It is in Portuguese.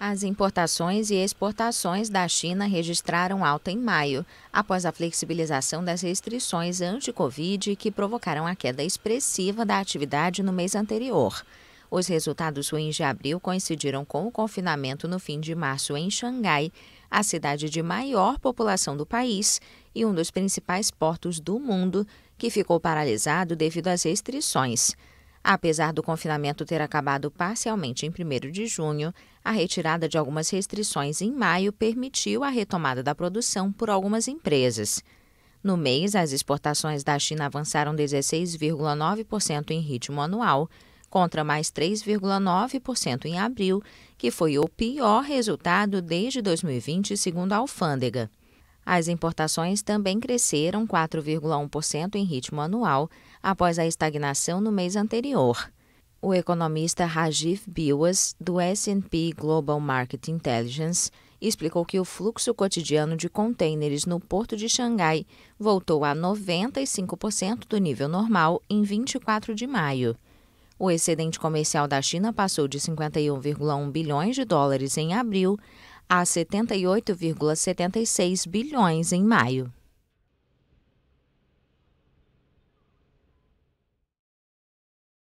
As importações e exportações da China registraram alta em maio, após a flexibilização das restrições anti-Covid que provocaram a queda expressiva da atividade no mês anterior. Os resultados ruins de abril coincidiram com o confinamento no fim de março em Xangai, a cidade de maior população do país e um dos principais portos do mundo, que ficou paralisado devido às restrições. Apesar do confinamento ter acabado parcialmente em 1 de junho, a retirada de algumas restrições em maio permitiu a retomada da produção por algumas empresas. No mês, as exportações da China avançaram 16,9% em ritmo anual, contra mais 3,9% em abril, que foi o pior resultado desde 2020, segundo a alfândega. As importações também cresceram 4,1% em ritmo anual, após a estagnação no mês anterior. O economista Rajiv Biwas, do S&P Global Market Intelligence, explicou que o fluxo cotidiano de contêineres no porto de Xangai voltou a 95% do nível normal em 24 de maio. O excedente comercial da China passou de 51,1 bilhões de dólares em abril a 78,76 bilhões em maio.